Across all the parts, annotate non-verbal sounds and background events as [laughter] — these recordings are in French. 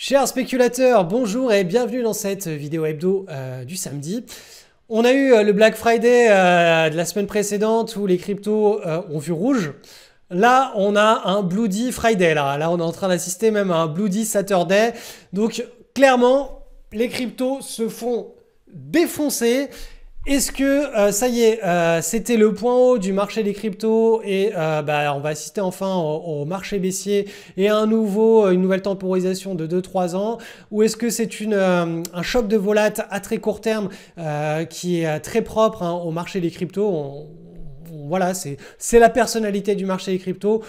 Chers spéculateurs, bonjour et bienvenue dans cette vidéo hebdo euh, du samedi. On a eu euh, le Black Friday euh, de la semaine précédente où les cryptos ont vu rouge. Là, on a un Bloody Friday. là on est en train d'assister même à un Bloody Saturday. Donc, clairement, les cryptos se font défoncer est-ce que euh, ça y est, euh, c'était le point haut du marché des cryptos et euh, bah, on va assister enfin au, marché baissier et à un nouveau, une nouvelle temporisation de 2-3 ans Ou est-ce que c'est un choc de volat à très court terme qui est très propre hein, au marché des cryptos Voilà, c'est la personnalité du marché des cryptos.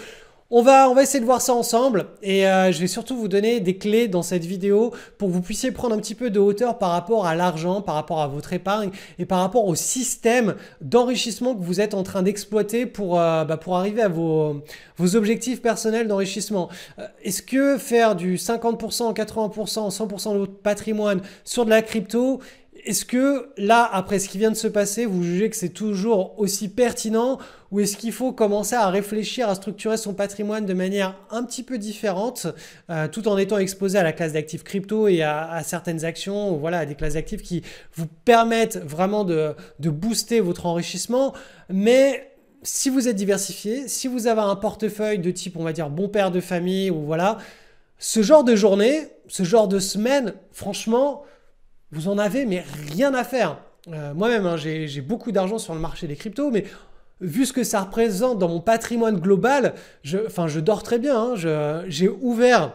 On va, on va essayer de voir ça ensemble et euh, je vais surtout vous donner des clés dans cette vidéo pour que vous puissiez prendre un petit peu de hauteur par rapport à l'argent, par rapport à votre épargne et par rapport au système d'enrichissement que vous êtes en train d'exploiter pour, euh, bah, pour arriver à vos, vos objectifs personnels d'enrichissement. Euh, est-ce que faire du 50%, 80%, 100% de votre patrimoine sur de la crypto est-ce que là, après ce qui vient de se passer, vous jugez que c'est toujours aussi pertinent ou est-ce qu'il faut commencer à réfléchir, à structurer son patrimoine de manière un petit peu différente euh, tout en étant exposé à la classe d'actifs crypto et à, certaines actions, ou voilà, à des classes d'actifs qui vous permettent vraiment de, de booster votre enrichissement, mais si vous êtes diversifié, si vous avez un portefeuille de type, on va dire, bon père de famille ou voilà, ce genre de journée, ce genre de semaine, franchement, vous en avez mais rien à faire. Euh, moi-même, hein, j'ai beaucoup d'argent sur le marché des cryptos, mais vu ce que ça représente dans mon patrimoine global, je, enfin, je dors très bien. Hein, j'ai ouvert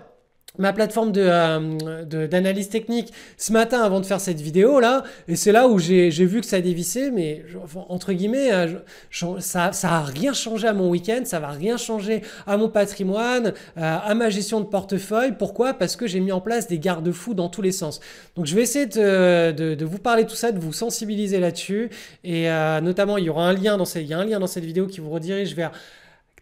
ma plateforme d'analyse euh, de, d'analyse technique ce matin avant de faire cette vidéo là et c'est là où j'ai vu que ça dévissait mais entre guillemets euh, ça ça a rien changé à mon week-end ça va rien changer à mon patrimoine euh, à ma gestion de portefeuille pourquoi parce que j'ai mis en place des garde-fous dans tous les sens donc je vais essayer de, de, vous parler tout ça de vous sensibiliser là-dessus et notamment il y aura un lien dans il y a un lien dans cette vidéo qui vous redirige vers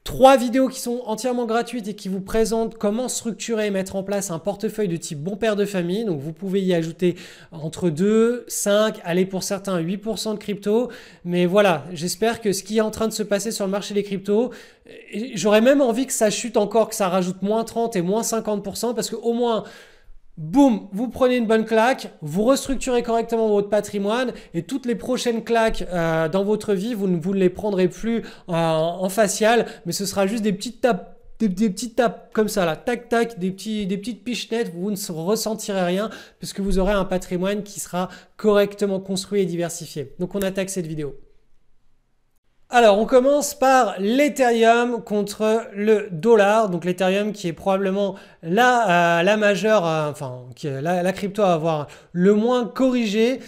Trois vidéos qui sont entièrement gratuites et qui vous présentent comment structurer et mettre en place un portefeuille de type bon père de famille. Donc vous pouvez y ajouter entre 2, 5, allez pour certains 8% de crypto. Mais voilà, j'espère que ce qui est en train de se passer sur le marché des cryptos, j'aurais même envie que ça chute encore, que ça rajoute moins 30 et moins 50% parce que au moins boum, vous prenez une bonne claque, vous restructurez correctement votre patrimoine et toutes les prochaines claques euh, dans votre vie, vous ne vous les prendrez plus euh, en facial, mais ce sera juste des petites tapes. Des, petites tapes comme ça, là, tac, tac, des, petits, des petites pichenettes, vous ne ressentirez rien puisque vous aurez un patrimoine qui sera correctement construit et diversifié. Donc on attaque cette vidéo. Alors, on commence par l'Ethereum contre le dollar. Donc, l'Ethereum qui est probablement la, euh, la majeure, euh, enfin, qui la, crypto à avoir le moins corrigé.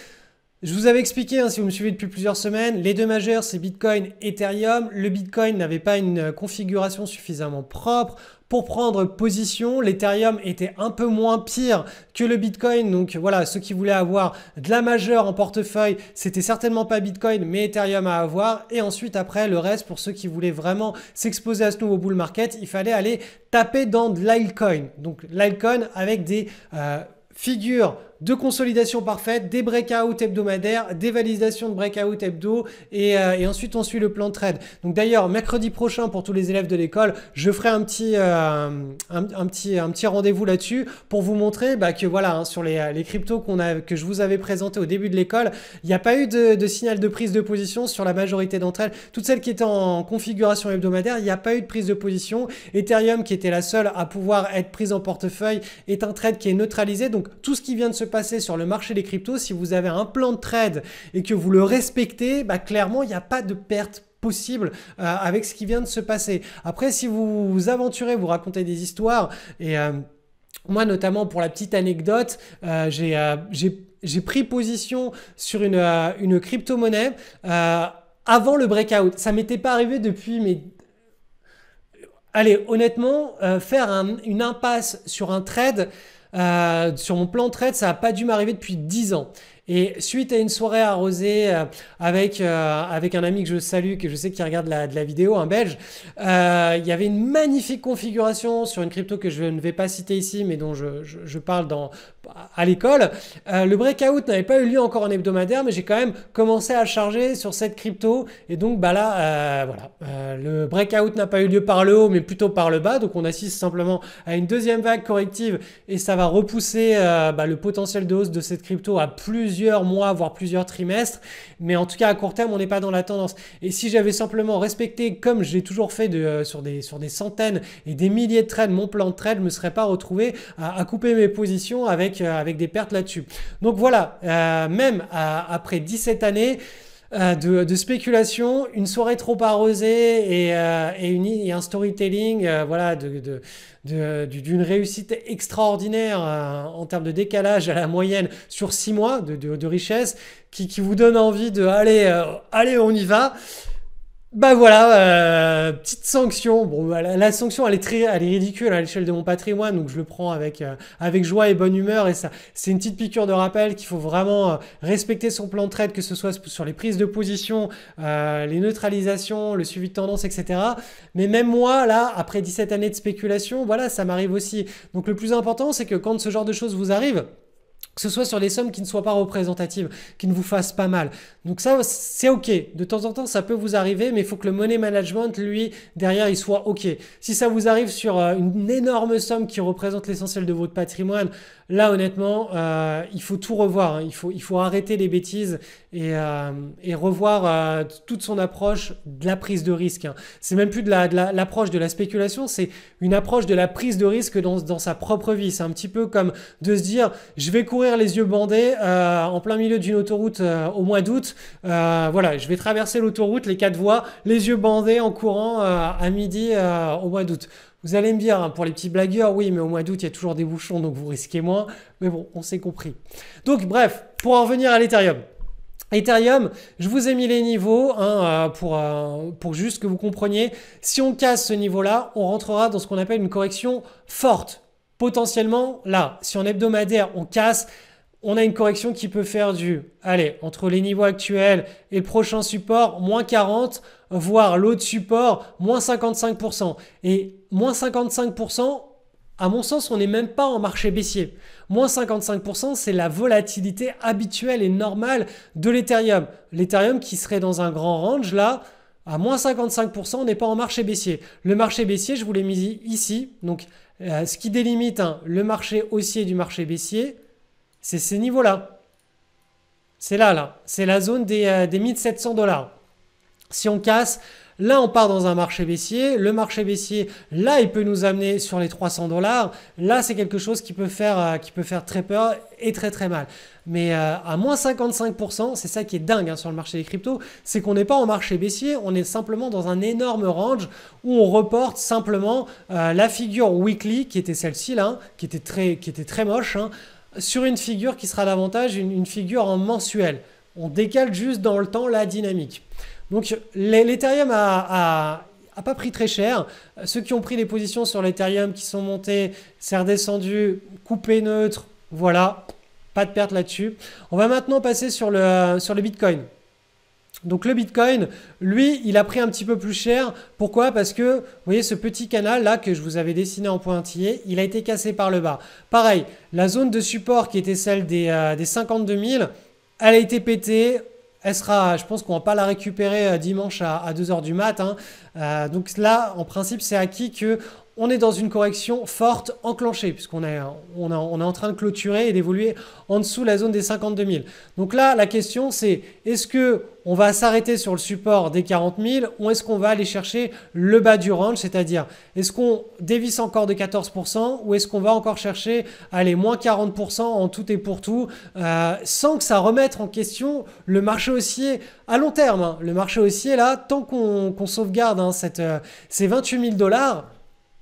Je vous avais expliqué, hein, si vous me suivez depuis plusieurs semaines, les deux majeurs, c'est Bitcoin, Ethereum. Le Bitcoin n'avait pas une configuration suffisamment propre pour prendre position. L'Ethereum était un peu moins pire que le Bitcoin. Donc voilà, ceux qui voulaient avoir de la majeure en portefeuille, c'était certainement pas Bitcoin, mais Ethereum à avoir. Et ensuite, après, le reste, pour ceux qui voulaient vraiment s'exposer à ce nouveau bull market, il fallait aller taper dans de l'Alcoin. Donc l'Alcoin avec des... Euh, figures de consolidation parfaite, des breakouts hebdomadaires, des validations de breakouts hebdo et, euh, ensuite on suit le plan de trade. Donc d'ailleurs, mercredi prochain pour tous les élèves de l'école, je ferai un petit, euh, un, petit, un petit rendez-vous là-dessus pour vous montrer bah, que voilà, hein, sur les, les cryptos qu'on a, que je vous avais présenté au début de l'école, il n'y a pas eu de, de, signal de prise de position sur la majorité d'entre elles. Toutes celles qui étaient en configuration hebdomadaire, il n'y a pas eu de prise de position. Ethereum, qui était la seule à pouvoir être prise en portefeuille, est un trade qui est neutralisé. Donc tout ce qui vient de se passer sur le marché des cryptos, si vous avez un plan de trade et que vous le respectez, bah, clairement, il n'y a pas de perte possible euh, avec ce qui vient de se passer. Après, si vous vous aventurez, vous racontez des histoires, et euh, moi notamment pour la petite anecdote, euh, j'ai pris position sur une, une crypto-monnaie avant le breakout. Ça m'était pas arrivé depuis mais Allez, honnêtement, faire une impasse sur un trade, euh, sur mon plan de traite, ça n'a pas dû m'arriver depuis 10 ans. Et suite à une soirée arrosée euh, avec, euh, avec un ami que je salue, que je sais qui regarde la, de la vidéo, un Belge, euh, il y avait une magnifique configuration sur une crypto que je ne vais pas citer ici, mais dont je, je, parle dans, à l'école. Euh, le breakout n'avait pas eu lieu encore en hebdomadaire, mais j'ai quand même commencé à charger sur cette crypto. Et donc, bah là, voilà. Euh, le breakout n'a pas eu lieu par le haut, mais plutôt par le bas. Donc, on assiste simplement à une deuxième vague corrective et ça va repousser bah, le potentiel de hausse de cette crypto à plus, mois, voire plusieurs trimestres. Mais en tout cas, à court terme, on n'est pas dans la tendance. Et si j'avais simplement respecté, comme j'ai toujours fait de, euh, sur, des, sur des centaines et des milliers de trades, mon plan de trade, ne me serais pas retrouvé à, couper mes positions avec, euh, avec des pertes là-dessus. Donc voilà, euh, même après 17 années, euh, de, spéculation, une soirée trop arrosée et, euh, et, un storytelling euh, voilà, d'une de, réussite extraordinaire en termes de décalage à la moyenne sur six mois de, richesse qui, vous donne envie de allez, allez on y va. Bah voilà, euh, petite sanction. Bon, bah, la, sanction, elle est très, elle est ridicule à l'échelle de mon patrimoine, donc je le prends avec euh, avec joie et bonne humeur. Et ça, c'est une petite piqûre de rappel qu'il faut vraiment euh, respecter son plan de trade, que ce soit sur les prises de position, les neutralisations, le suivi de tendance, etc. Mais même moi, là, après 17 années de spéculation, voilà, ça m'arrive aussi. Donc le plus important, c'est que quand ce genre de choses vous arrive, que ce soit sur les sommes qui ne soient pas représentatives, qui ne vous fassent pas mal. Donc ça, c'est OK. De temps en temps, ça peut vous arriver, mais il faut que le money management, lui, derrière, il soit OK. Si ça vous arrive sur euh, une énorme somme qui représente l'essentiel de votre patrimoine, là, honnêtement, euh, il faut tout revoir. Hein. Il, faut, il faut arrêter les bêtises euh, et, revoir euh, toute son approche de la prise de risque. Hein. C'est même plus de l'approche de, la, spéculation, c'est une approche de la prise de risque dans, dans sa propre vie. C'est un petit peu comme de se dire, je vais courir les yeux bandés euh, en plein milieu d'une autoroute au mois d'août. voilà, je vais traverser l'autoroute, les quatre voies, les yeux bandés en courant à midi au mois d'août. Vous allez me dire, hein, pour les petits blagueurs, oui, mais au mois d'août, il y a toujours des bouchons, donc vous risquez moins. Mais bon, on s'est compris. Donc, bref, pour en revenir à l'Ethereum. Ethereum, je vous ai mis les niveaux hein, euh, pour, euh, pour juste que vous compreniez. Si on casse ce niveau-là, on rentrera dans ce qu'on appelle une correction forte. Potentiellement, là, si en hebdomadaire, on casse, on a une correction qui peut faire du, allez, entre les niveaux actuels et le prochain support, moins 40, voire l'autre support, moins 55%. Et moins 55%, à mon sens, on n'est même pas en marché baissier. Moins 55%, c'est la volatilité habituelle et normale de l'Ethereum. L'Ethereum qui serait dans un grand range, là, à moins 55%, on n'est pas en marché baissier. Le marché baissier, je vous l'ai mis ici. Donc, euh, ce qui délimite hein, le marché haussier du marché baissier, c'est ces niveaux-là. C'est là, là. C'est la zone des, euh, des 1700 dollars. Si on casse Là, on part dans un marché baissier. Le marché baissier, là, il peut nous amener sur les 300 dollars. Là, c'est quelque chose qui peut faire, euh, qui peut faire très peur et très très mal. Mais euh, à moins 55%, c'est ça qui est dingue hein, sur le marché des cryptos, c'est qu'on n'est pas en marché baissier, on est simplement dans un énorme range où on reporte simplement euh, la figure weekly qui était celle-ci là, hein, qui était très, qui était très moche, hein, sur une figure qui sera davantage une, une figure en mensuel. On décale juste dans le temps la dynamique. Donc l'Ethereum a, pas pris très cher. Ceux qui ont pris des positions sur l'Ethereum, qui sont montés, c'est redescendu, coupé neutre, voilà, pas de perte là-dessus. On va maintenant passer sur le, Bitcoin. Donc le Bitcoin, lui, il a pris un petit peu plus cher. Pourquoi Parce que, vous voyez, ce petit canal là que je vous avais dessiné en pointillé, il a été cassé par le bas. Pareil, la zone de support qui était celle des 52 euh, 000, elle a été pétée elle sera, je pense qu'on va pas la récupérer euh, dimanche à, 2h du matin. Hein. Euh, donc là, en principe, c'est acquis que on est dans une correction forte enclenchée, puisqu'on est, on en train de clôturer et d'évoluer en dessous la zone des 52 000. Donc là, la question, c'est est-ce qu'on va s'arrêter sur le support des 40 000 ou est-ce qu'on va aller chercher le bas du range, c'est-à-dire est-ce qu'on dévisse encore de 14% ou est-ce qu'on va encore chercher, aller moins 40% en tout et pour tout, euh, sans que ça remette en question le marché haussier à long terme. Hein. Le marché haussier, là, tant qu'on sauvegarde hein, euh, ces 28 000 dollars,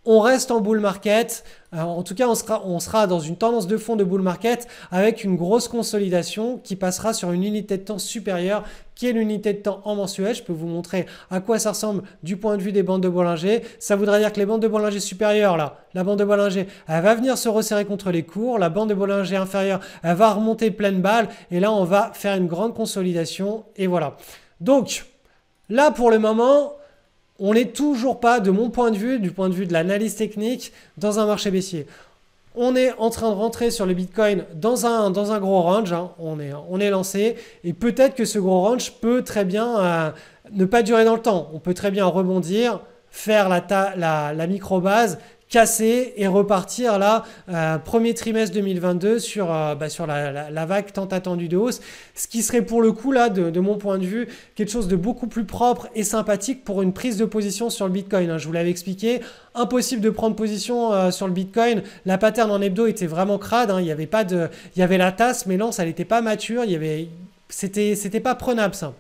on reste en bull market. Euh, en tout cas, on sera, on sera dans une tendance de fond de bull market avec une grosse consolidation qui passera sur une unité de temps supérieure qui est l'unité de temps en mensuel. Je peux vous montrer à quoi ça ressemble du point de vue des bandes de Bollinger. Ça voudrait dire que les bandes de Bollinger supérieures, là, la bande de Bollinger, elle va venir se resserrer contre les cours. La bande de Bollinger inférieure, elle va remonter pleine balle. Et là, on va faire une grande consolidation. Et voilà. Donc, là, pour le moment on n'est toujours pas, de mon point de vue, du point de vue de l'analyse technique, dans un marché baissier. On est en train de rentrer sur le Bitcoin dans un, dans un gros range, hein. on, est, on est lancé, et peut-être que ce gros range peut très bien euh, ne pas durer dans le temps. On peut très bien rebondir, faire la, la micro-base, casser et repartir là, euh, premier trimestre 2022 sur, euh, bah, sur la, vague tant attendue de hausse. Ce qui serait pour le coup là, de, mon point de vue, quelque chose de beaucoup plus propre et sympathique pour une prise de position sur le Bitcoin. Hein. Je vous l'avais expliqué, impossible de prendre position euh, sur le Bitcoin. La pattern en hebdo était vraiment crade. Hein. Il y avait pas de, il y avait la tasse, mais non, ça n'était pas mature. Il y avait, c'était, c'était pas prenable ça.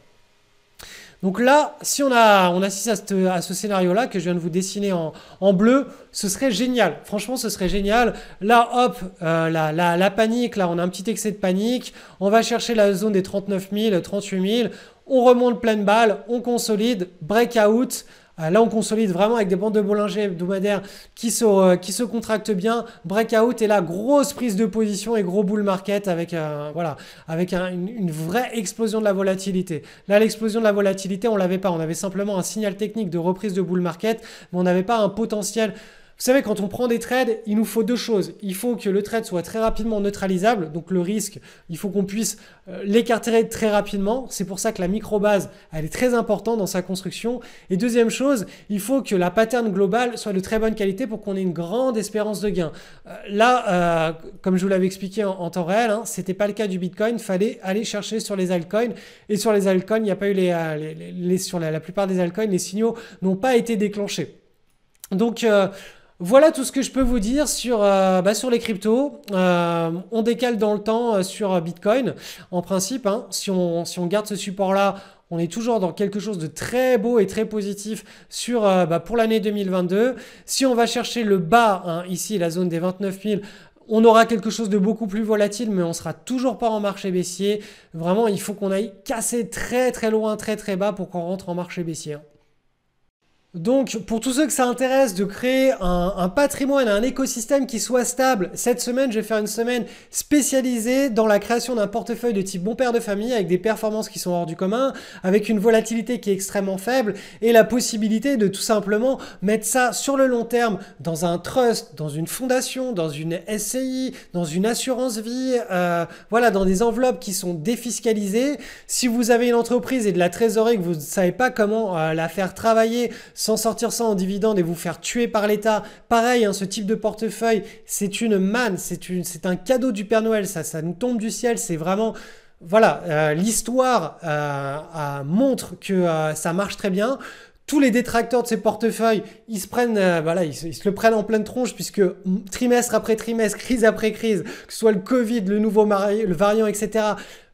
Donc là, si on, a, on assiste à ce, scénario-là que je viens de vous dessiner en, bleu, ce serait génial. Franchement, ce serait génial. Là, hop, euh, la, la, panique, là, on a un petit excès de panique. On va chercher la zone des 39 000, 38 000. On remonte pleine balle, on consolide, breakout. Euh, là, on consolide vraiment avec des bandes de Bollinger hebdomadaires qui se, euh, qui se contractent bien. Breakout et là, grosse prise de position et gros bull market avec, euh, voilà, avec une, vraie explosion de la volatilité. Là, l'explosion de la volatilité, on l'avait pas. On avait simplement un signal technique de reprise de bull market, mais on n'avait pas un potentiel vous savez, quand on prend des trades, il nous faut deux choses. Il faut que le trade soit très rapidement neutralisable, donc le risque, il faut qu'on puisse euh, l'écarter très rapidement. C'est pour ça que la microbase, elle est très importante dans sa construction. Et deuxième chose, il faut que la pattern globale soit de très bonne qualité pour qu'on ait une grande espérance de gain. Euh, là, euh, comme je vous l'avais expliqué en, temps réel, hein, c'était pas le cas du Bitcoin, fallait aller chercher sur les altcoins. Et sur les altcoins, il n'y a pas eu les, sur la, plupart des altcoins, les signaux n'ont pas été déclenchés. Donc, voilà tout ce que je peux vous dire sur, euh, bah, sur les cryptos. Euh, on décale dans le temps euh, sur Bitcoin. En principe, hein, si, on, si on garde ce support-là, on est toujours dans quelque chose de très beau et très positif sur, bah, pour l'année 2022. Si on va chercher le bas, hein, ici la zone des 29 000, on aura quelque chose de beaucoup plus volatile, mais on sera toujours pas en marché baissier. Vraiment, il faut qu'on aille casser très très loin, très très bas pour qu'on rentre en marché baissier. Hein. Donc, pour tous ceux que ça intéresse de créer un, un, patrimoine, un écosystème qui soit stable, cette semaine, je vais faire une semaine spécialisée dans la création d'un portefeuille de type bon père de famille avec des performances qui sont hors du commun, avec une volatilité qui est extrêmement faible et la possibilité de tout simplement mettre ça sur le long terme dans un trust, dans une fondation, dans une SCI, dans une assurance vie, euh, voilà, dans des enveloppes qui sont défiscalisées. Si vous avez une entreprise et de la trésorerie que vous ne savez pas comment euh, la faire travailler, sans sortir ça en dividende et vous faire tuer par l'État. Pareil, hein, ce type de portefeuille, c'est une manne, c'est un cadeau du Père Noël, ça, ça nous tombe du ciel, c'est vraiment voilà, euh, l'histoire euh, euh, montre que ça marche très bien. Tous les détracteurs de ces portefeuilles, ils se prennent, voilà, ils se, le prennent en pleine tronche puisque trimestre après trimestre, crise après crise, que ce soit le Covid, le nouveau le variant, etc.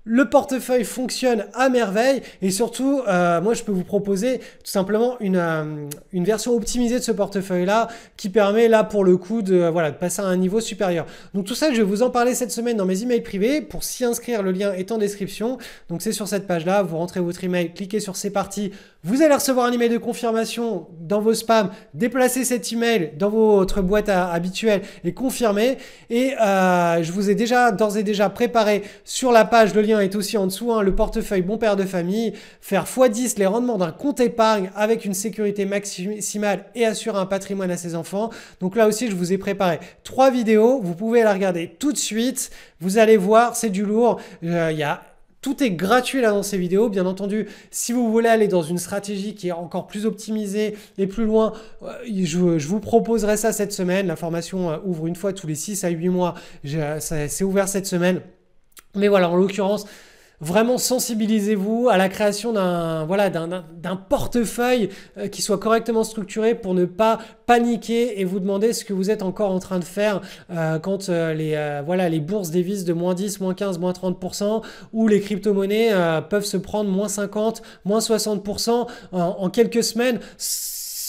Le portefeuille fonctionne à merveille et surtout, euh, moi je peux vous proposer tout simplement une, euh, une version optimisée de ce portefeuille-là qui permet là pour le coup de, voilà, de passer à un niveau supérieur. Donc tout ça, je vais vous en parler cette semaine dans mes emails privés. Pour s'y inscrire, le lien est en description. Donc c'est sur cette page-là, vous rentrez votre email, cliquez sur c'est parti vous allez recevoir un email de confirmation dans vos spams. Déplacez cet email dans votre boîte habituelle et confirmez. Et euh, je vous ai déjà d'ores et déjà préparé sur la page, le lien est aussi en dessous, hein, le portefeuille bon père de famille, faire x10 les rendements d'un compte épargne avec une sécurité maximale et assurer un patrimoine à ses enfants. Donc là aussi, je vous ai préparé trois vidéos. Vous pouvez la regarder tout de suite. Vous allez voir, c'est du lourd. Euh, il y a tout est gratuit là dans ces vidéos. Bien entendu, si vous voulez aller dans une stratégie qui est encore plus optimisée et plus loin, euh, je, vous proposerai ça cette semaine. La formation euh, ouvre une fois tous les 6 à 8 mois. Euh, c'est ouvert cette semaine. Mais voilà, en l'occurrence, Vraiment, sensibilisez-vous à la création d'un voilà, d'un portefeuille euh, qui soit correctement structuré pour ne pas paniquer et vous demander ce que vous êtes encore en train de faire euh, quand euh, les, voilà, les bourses dévisent de moins 10, moins 15, moins 30% ou les crypto-monnaies peuvent se prendre moins 50, moins 60% en quelques semaines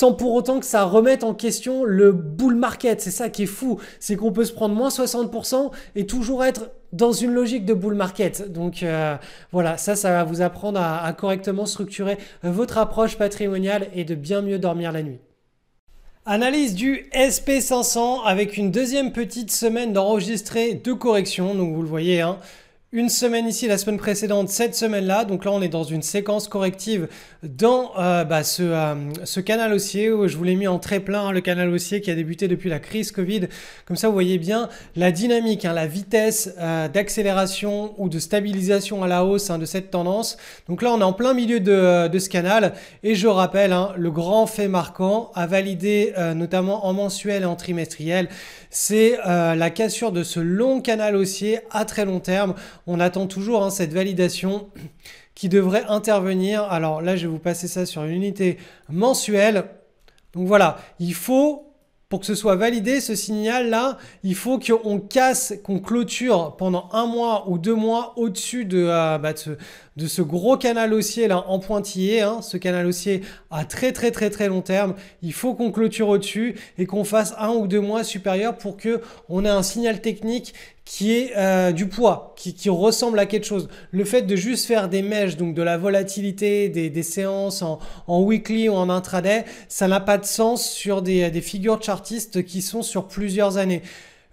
sans pour autant que ça remette en question le bull market. C'est ça qui est fou, c'est qu'on peut se prendre moins 60% et toujours être dans une logique de bull market. Donc euh, voilà, ça, ça va vous apprendre à, correctement structurer votre approche patrimoniale et de bien mieux dormir la nuit. Analyse du SP500 avec une deuxième petite semaine d'enregistrer de correction. Donc vous le voyez, hein, une semaine ici, la semaine précédente, cette semaine-là. Donc là, on est dans une séquence corrective dans euh, bah, ce, euh, ce, canal haussier. Où je vous l'ai mis en très plein, hein, le canal haussier qui a débuté depuis la crise Covid. Comme ça, vous voyez bien la dynamique, hein, la vitesse euh, d'accélération ou de stabilisation à la hausse hein, de cette tendance. Donc là, on est en plein milieu de, de ce canal. Et je rappelle, le grand fait marquant à valider, notamment en mensuel et en trimestriel, c'est euh, la cassure de ce long canal haussier à très long terme. On attend toujours hein, cette validation [clears throat] qui devrait intervenir. Alors là, je vais vous passer ça sur une unité mensuelle. Donc voilà, il faut pour que ce soit validé, ce signal-là, il faut qu'on casse, qu'on clôture pendant un mois ou deux mois au-dessus de, euh, bah, de, ce, de ce gros canal haussier là en pointillé, hein. ce canal haussier à très très très très long terme. Il faut qu'on clôture au-dessus et qu'on fasse un ou deux mois supérieurs pour que on ait un signal technique qui est euh, du poids, qui, ressemble à quelque chose. Le fait de juste faire des mèches, donc de la volatilité, des, séances en, weekly ou en intraday, ça n'a pas de sens sur des, des figures chartistes qui sont sur plusieurs années.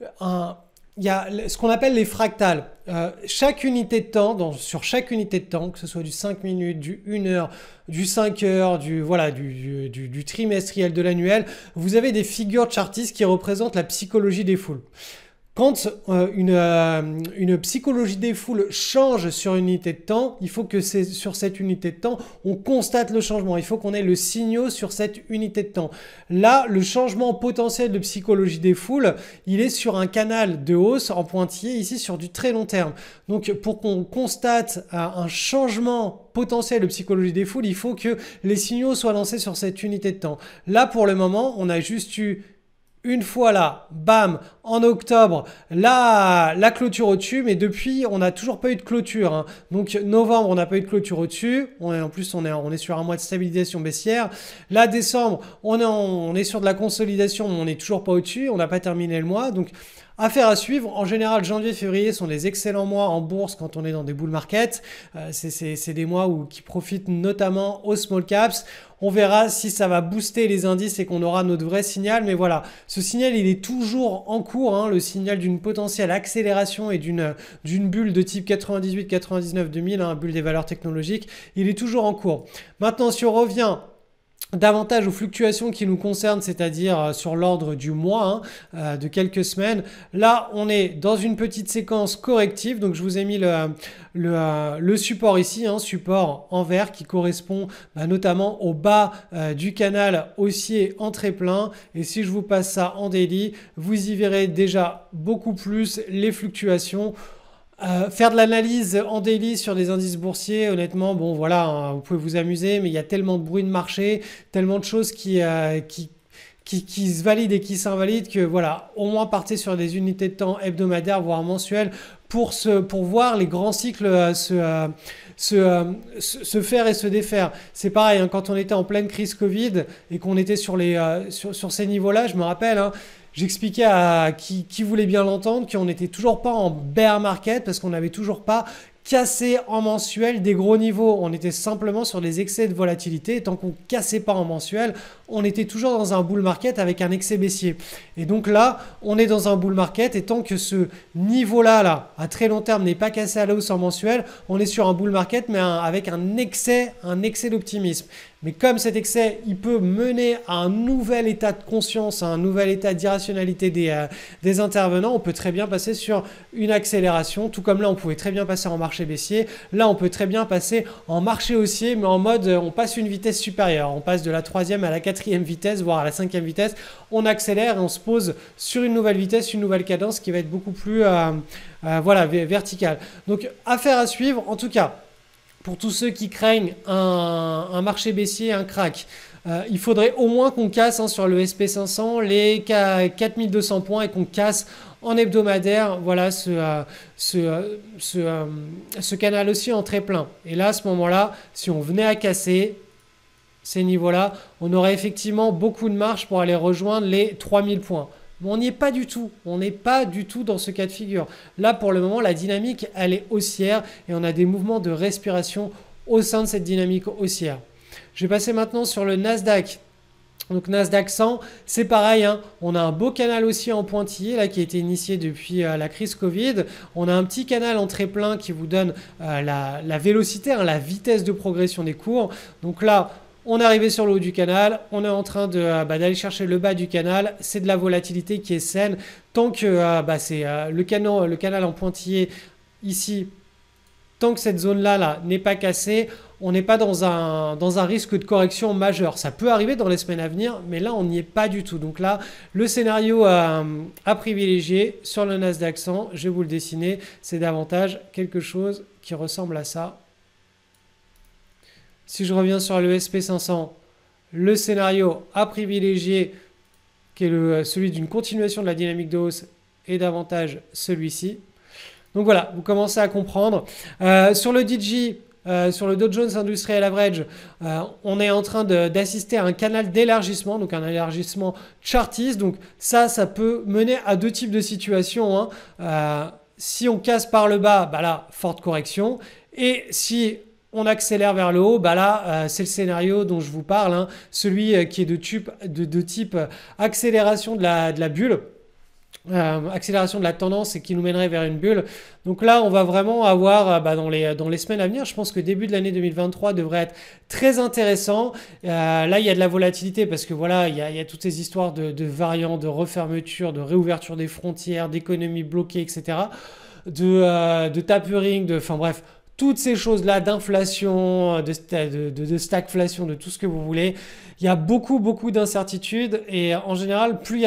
Il y a ce qu'on appelle les fractales. Euh, chaque unité de temps, sur chaque unité de temps, que ce soit du 5 minutes, du 1 heure, du 5 heures, du, voilà, du, du trimestriel, de l'annuel, vous avez des figures chartistes qui représentent la psychologie des foules. Quand euh, une, euh, une, psychologie des foules change sur une unité de temps, il faut que sur cette unité de temps, on constate le changement. Il faut qu'on ait le signaux sur cette unité de temps. Là, le changement potentiel de psychologie des foules, il est sur un canal de hausse en pointillé, ici sur du très long terme. Donc pour qu'on constate euh, un changement potentiel de psychologie des foules, il faut que les signaux soient lancés sur cette unité de temps. Là, pour le moment, on a juste eu une fois là, bam, en octobre, là, la clôture au-dessus, mais depuis, on n'a toujours pas eu de clôture. Hein. Donc novembre, on n'a pas eu de clôture au-dessus. en plus, on est, on est sur un mois de stabilisation baissière. Là, décembre, on est, on est sur de la consolidation, mais on n'est toujours pas au-dessus. On n'a pas terminé le mois. Donc, Affaire à suivre. En général, janvier, février sont des excellents mois en bourse quand on est dans des bull markets. Euh, c'est des mois où, qui profitent notamment aux small caps. On verra si ça va booster les indices et qu'on aura notre vrai signal. Mais voilà, ce signal, il est toujours en cours. Hein, le signal d'une potentielle accélération et d'une bulle de type 98, 99, 2000, hein, bulle des valeurs technologiques, il est toujours en cours. Maintenant, si on revient davantage aux fluctuations qui nous concernent, c'est-à-dire euh, sur l'ordre du mois, hein, euh, de quelques semaines. Là, on est dans une petite séquence corrective, donc je vous ai mis le, euh, support ici, un hein, support en vert qui correspond bah, notamment au bas du canal haussier en très plein. Et si je vous passe ça en daily, vous y verrez déjà beaucoup plus les fluctuations. Euh, faire de l'analyse en daily sur des indices boursiers, honnêtement, bon voilà, hein, vous pouvez vous amuser, mais il y a tellement de bruit de marché, tellement de choses qui, euh, qui, qui, qui, se valident et qui s'invalident que voilà, au moins partez sur des unités de temps hebdomadaires, voire mensuelles, pour, se, pour voir les grands cycles euh, se, se, se, faire et se défaire. C'est pareil, hein, quand on était en pleine crise Covid et qu'on était sur, les, sur ces niveaux-là, je me rappelle, hein, J'expliquais à qui, voulait bien l'entendre qu'on n'était toujours pas en bear market parce qu'on n'avait toujours pas cassé en mensuel des gros niveaux. On était simplement sur des excès de volatilité. tant qu'on cassait pas en mensuel, on était toujours dans un bull market avec un excès baissier. Et donc là, on est dans un bull market. Et tant que ce niveau-là, là, à très long terme, n'est pas cassé à la hausse en mensuel, on est sur un bull market, mais avec un excès, un excès d'optimisme. Mais comme cet excès, il peut mener à un nouvel état de conscience, à un nouvel état d'irrationalité euh, des, intervenants, on peut très bien passer sur une accélération, tout comme là on pouvait très bien passer en marché baissier, là on peut très bien passer en marché haussier, mais en mode euh, on passe une vitesse supérieure, on passe de la troisième à la quatrième vitesse, voire à la cinquième vitesse, on accélère et on se pose sur une nouvelle vitesse, une nouvelle cadence qui va être beaucoup plus euh, verticale. Donc affaire à suivre, en tout cas pour tous ceux qui craignent un, marché baissier, un crack, euh, il faudrait au moins qu'on casse hein, sur le SP500 les 4200 points et qu'on casse en hebdomadaire voilà ce, euh, ce, euh, ce, canal aussi en très plein. Et là, à ce moment-là, si on venait à casser, ces niveaux-là, on aurait effectivement beaucoup de marge pour aller rejoindre les 3000 points on n'y est pas du tout. On n'est pas du tout dans ce cas de figure. Là, pour le moment, la dynamique, elle est haussière et on a des mouvements de respiration au sein de cette dynamique haussière. Je vais passer maintenant sur le Nasdaq. Donc Nasdaq 100, c'est pareil, hein. on a un beau canal aussi en pointillé là qui a été initié depuis euh, la crise Covid. On a un petit canal en très plein qui vous donne euh, la, vélocité, hein, la vitesse de progression des cours. Donc là, on est arrivé sur le haut du canal, on est en train de euh, bah, d'aller chercher le bas du canal. C'est de la volatilité qui est saine tant que euh, bah, c'est euh, le canal, le canal en pointillé ici. Tant que cette zone là là n'est pas cassée, on n'est pas dans un, risque de correction majeur. Ça peut arriver dans les semaines à venir, mais là, on n'y est pas du tout. Donc là, le scénario à, privilégier sur le Nasdaq d'accent, je vais vous le dessiner, c'est davantage quelque chose qui ressemble à ça si je reviens sur le SP500, le scénario à privilégier, qui est le, euh, celui d'une continuation de la dynamique de hausse, est davantage celui-ci. Donc voilà, vous commencez à comprendre. Euh, sur le DJ, euh, sur le Dow Jones Industrial Average, on est en train d'assister à un canal d'élargissement, donc un élargissement chartiste. Donc ça, ça peut mener à deux types de situations. Hein. si on casse par le bas, bah là, forte correction. Et si on accélère vers le haut. Bah là, euh, c'est le scénario dont je vous parle, hein. celui euh, qui est de, de, type euh, accélération de la, bulle. accélération de la tendance et qui nous mènerait vers une bulle. Donc là, on va vraiment avoir bah, dans, les, dans les semaines à venir, je pense que début de l'année 2023 devrait être très intéressant. là, il y a de la volatilité parce que voilà, il y a, toutes ces histoires de, variants, de refermeture, de réouverture des frontières, d'économies bloquées etc. De, tapering, de... Enfin bref, toutes ces choses-là d'inflation, de, de, stagflation, de tout ce que vous voulez. Il y a beaucoup, beaucoup d'incertitudes et en général, plus il y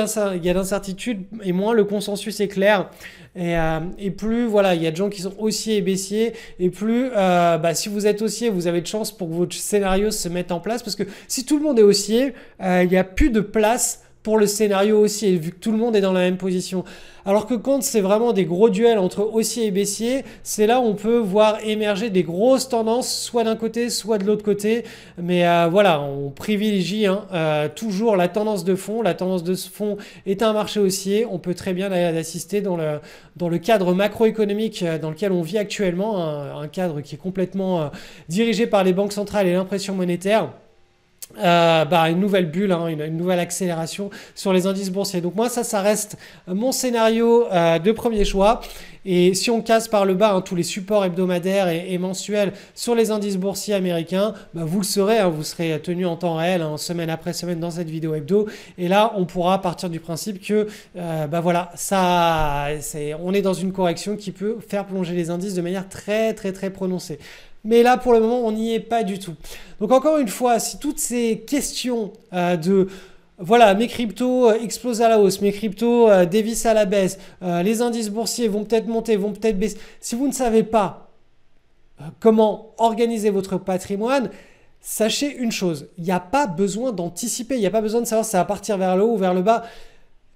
a, d'incertitudes et moins le consensus est clair. Euh, et, plus voilà, il y a de gens qui sont haussiers et baissiers. Et plus, euh, bah, si vous êtes haussier, vous avez de chance pour que votre scénario se mette en place. Parce que si tout le monde est haussier, euh, il n'y a plus de place pour le scénario aussi, vu que tout le monde est dans la même position. Alors que quand c'est vraiment des gros duels entre haussier et baissier. C'est là où on peut voir émerger des grosses tendances, soit d'un côté, soit de l'autre côté. Mais euh, voilà, on privilégie hein, euh, toujours la tendance de fond. La tendance de fond est un marché haussier. On peut très bien l'assister dans le, dans le cadre macroéconomique euh, dans lequel on vit actuellement, hein, un, cadre qui est complètement dirigé par les banques centrales et l'impression monétaire. Euh, bah, une nouvelle bulle, hein, une, nouvelle accélération sur les indices boursiers. Donc moi, ça, ça reste mon scénario euh, de premier choix. Et si on casse par le bas hein, tous les supports hebdomadaires et, mensuels sur les indices boursiers américains, bah, vous le saurez, hein, vous serez tenu en temps réel, semaine après semaine, dans cette vidéo hebdo. Et là, on pourra partir du principe que, ben voilà, ça, on est dans une correction qui peut faire plonger les indices de manière très, très, très prononcée. Mais là, pour le moment, on n'y est pas du tout. Donc encore une fois, si toutes ces questions euh, de voilà, mes cryptos euh, explosent à la hausse, mes cryptos euh, dévisent à la baisse, les indices boursiers vont peut-être monter, vont peut-être baisser. Si vous ne savez pas comment organiser votre patrimoine, sachez une chose, il n'y a pas besoin d'anticiper, il n'y a pas besoin de savoir si ça va partir vers le haut ou vers le bas.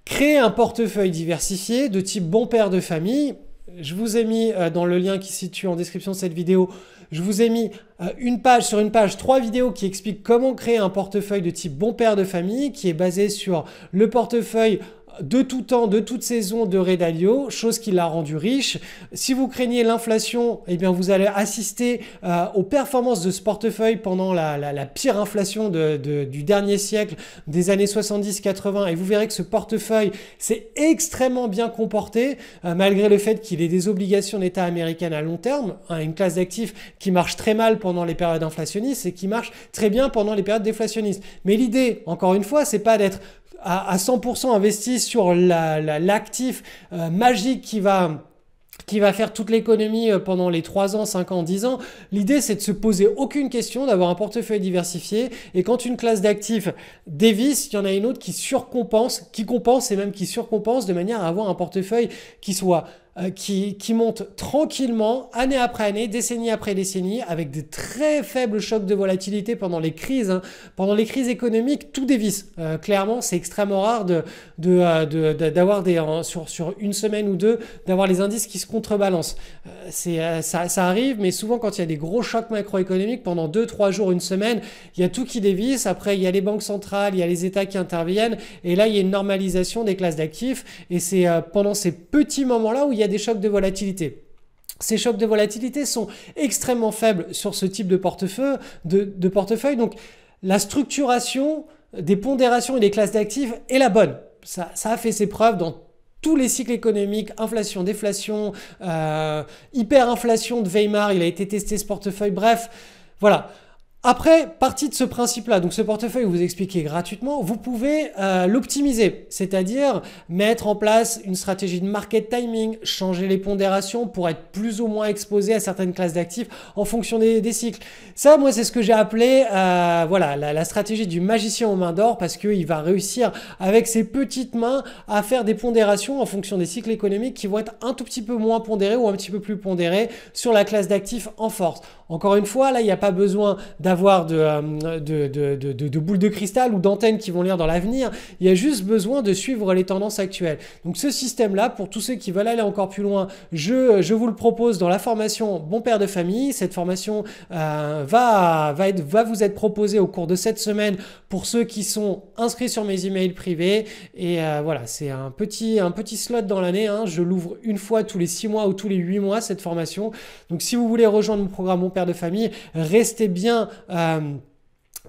Créez un portefeuille diversifié de type bon père de famille. Je vous ai mis dans le lien qui se situe en description de cette vidéo je vous ai mis euh, une page sur une page, trois vidéos qui expliquent comment créer un portefeuille de type bon père de famille qui est basé sur le portefeuille de tout temps, de toute saison de Redalio, chose qui l'a rendu riche. Si vous craignez l'inflation, eh bien vous allez assister euh, aux performances de ce portefeuille pendant la, la, pire inflation de, du dernier siècle, des années 70-80, et vous verrez que ce portefeuille s'est extrêmement bien comporté, euh, malgré le fait qu'il ait des obligations d'État américaines à long terme, hein, une classe d'actifs qui marche très mal pendant les périodes inflationnistes et qui marche très bien pendant les périodes déflationnistes. Mais l'idée, encore une fois, c'est pas d'être à, 100% investi sur l'actif euh, magique qui va qui va faire toute l'économie euh, pendant les 3 ans, 5 ans, 10 ans. L'idée, c'est de se poser aucune question, d'avoir un portefeuille diversifié. Et quand une classe d'actifs dévisse, il y en a une autre qui surcompense, qui compense et même qui surcompense de manière à avoir un portefeuille qui soit euh, qui, qui monte tranquillement, année après année, décennie après décennie, avec des très faibles chocs de volatilité pendant les crises. Hein. Pendant les crises économiques, tout dévisse. Euh, clairement, c'est extrêmement rare de, euh, d'avoir de, des, sur, sur une semaine ou deux, d'avoir les indices qui se contrebalancent. c'est, ça, ça, arrive, mais souvent quand il y a des gros chocs macroéconomiques, pendant deux, trois jours, une semaine, il y a tout qui dévisse. Après, il y a les banques centrales, il y a les États qui interviennent. Et là, il y a une normalisation des classes d'actifs. Et c'est pendant ces petits moments-là où il y a des chocs de volatilité. Ces chocs de volatilité sont extrêmement faibles sur ce type de portefeuille. De, portefeuille. Donc la structuration des pondérations et des classes d'actifs est la bonne. Ça, ça a fait ses preuves dans tous les cycles économiques, inflation, déflation, euh, hyperinflation de Weimar, il a été testé ce portefeuille, bref, voilà. Après, partie de ce principe-là, donc ce portefeuille vous expliquez gratuitement, vous pouvez euh, l'optimiser, c'est-à-dire mettre en place une stratégie de market timing, changer les pondérations pour être plus ou moins exposé à certaines classes d'actifs en fonction des, cycles. Ça, moi, c'est ce que j'ai appelé euh, voilà, la, stratégie du magicien aux mains d'or parce qu'il va réussir avec ses petites mains à faire des pondérations en fonction des cycles économiques qui vont être un tout petit peu moins pondérés ou un petit peu plus pondérés sur la classe d'actifs en force. Encore une fois, là, il n'y a pas besoin d'avoir euh, de, boules de cristal ou d'antennes qui vont lire dans l'avenir. Il y a juste besoin de suivre les tendances actuelles. Donc ce système-là, pour tous ceux qui veulent aller encore plus loin, je, vous le propose dans la formation Bon Père de Famille. Cette formation euh, va, va, va vous être proposée au cours de cette semaine pour ceux qui sont inscrits sur mes emails privés. Et euh, voilà, c'est un petit, slot dans l'année. Hein. Je l'ouvre une fois tous les 6 mois ou tous les 8 mois, cette formation. Donc si vous voulez rejoindre mon programme de famille, restez bien... Euh,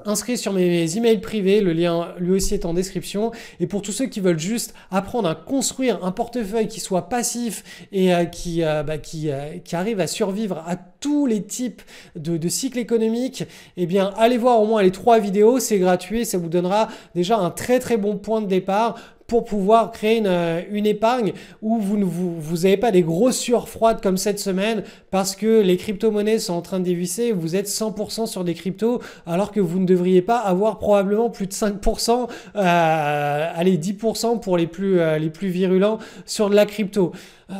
inscrit sur mes emails privés, le lien lui aussi est en description. Et pour tous ceux qui veulent juste apprendre à construire un portefeuille qui soit passif et euh, euh, bah, qui, arrive à survivre à tous les types de, de cycles économiques, eh bien allez voir au moins les trois vidéos, c'est gratuit, ça vous donnera déjà un très très bon point de départ pour pouvoir créer une, euh, une épargne où vous ne vous, vous avez pas des grosses froides comme cette semaine parce que les crypto-monnaies sont en train de dévisser, vous êtes 100% sur des cryptos alors que vous ne devriez pas avoir probablement plus de 5%, euh, allez 10% pour les plus, euh, les plus virulents sur de la crypto. Euh,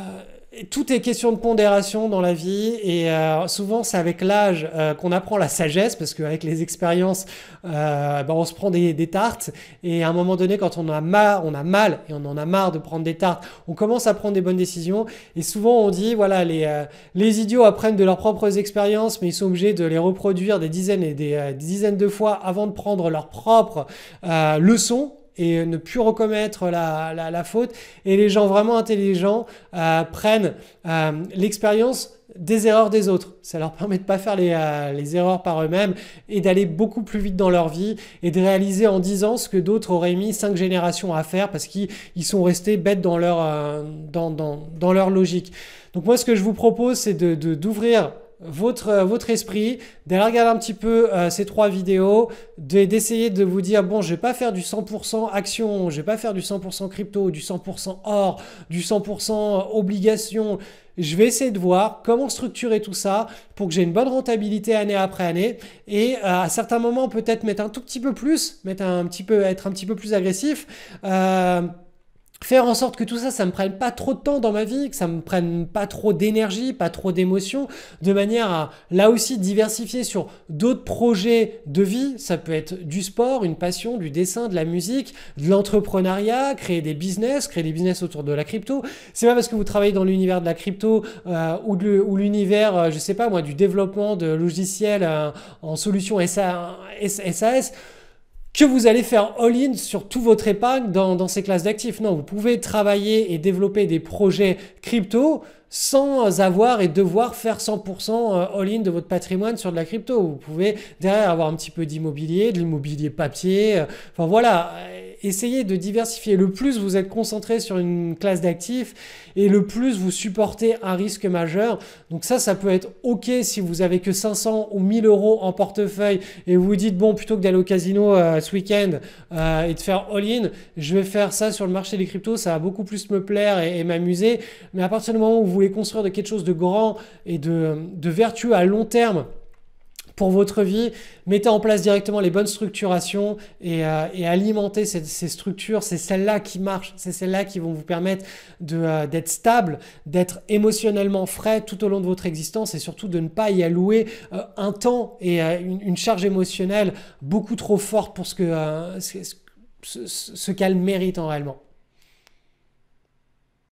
tout est question de pondération dans la vie et euh, souvent c'est avec l'âge euh, qu'on apprend la sagesse parce qu'avec les expériences euh, ben, on se prend des, tartes et à un moment donné quand on a mal on a mal et on en a marre de prendre des tartes on commence à prendre des bonnes décisions et souvent on dit voilà les, euh, les idiots apprennent de leurs propres expériences mais ils sont obligés de les reproduire des dizaines et des, des dizaines de fois avant de prendre leurs propres leçons et ne plus recommettre la, la, faute. Et les gens vraiment intelligents euh, prennent euh, l'expérience des erreurs des autres. Ça leur permet de pas faire les, euh, les erreurs par eux-mêmes et d'aller beaucoup plus vite dans leur vie et de réaliser en 10 ans ce que d'autres auraient mis 5 générations à faire parce qu'ils sont restés bêtes dans leur, dans, dans, dans, leur logique. Donc moi, ce que je vous propose, c'est d'ouvrir de, d'ouvrir votre, euh, votre esprit, de regarder un petit peu euh, ces trois vidéos, d'essayer de, vous dire, bon, je vais pas faire du 100% action, je vais pas faire du 100% crypto, du 100% or, du 100% obligation. Je vais essayer de voir comment structurer tout ça pour que j'ai une bonne rentabilité année après année et euh, à certains moments peut-être mettre un tout petit peu plus, mettre un petit peu, être un petit peu plus agressif faire en sorte que tout ça, ça me prenne pas trop de temps dans ma vie, que ça me prenne pas trop d'énergie, pas trop d'émotion, de manière à là aussi diversifier sur d'autres projets de vie. Ça peut être du sport, une passion, du dessin, de la musique, de l'entrepreneuriat, créer des business, créer des business autour de la crypto. C'est pas parce que vous travaillez dans l'univers de la crypto euh, ou, de, ou l'univers, euh, je sais pas moi, du développement de logiciels euh, en solution SAS que vous allez faire all-in sur tout votre épargne dans, dans ces classes d'actifs. Non, vous pouvez travailler et développer des projets crypto sans avoir et devoir faire 100% euh, all-in de votre patrimoine sur de la crypto. Vous pouvez derrière avoir un petit peu d'immobilier, de l'immobilier papier, euh, enfin voilà essayez de diversifier. Le plus vous êtes concentré sur une classe d'actifs et le plus vous supportez un risque majeur. Donc ça, ça peut être OK si vous avez que 500 ou 1000 euros en portefeuille et vous dites, bon, plutôt que d'aller au casino euh, ce week-end euh, et de faire all-in, je vais faire ça sur le marché des cryptos, ça va beaucoup plus me plaire et, m'amuser. Mais à partir du moment où vous voulez construire de quelque chose de grand et de, de vertueux à long terme, pour votre vie. Mettez en place directement les bonnes structurations et, euh, alimentez ces, structures. C'est celles-là qui marchent, c'est celles-là qui vont vous permettre euh, d'être stable, d'être émotionnellement frais tout au long de votre existence et surtout de ne pas y allouer euh, un temps et une, charge émotionnelle beaucoup trop forte pour ce qu'elle ce, mérite en réellement.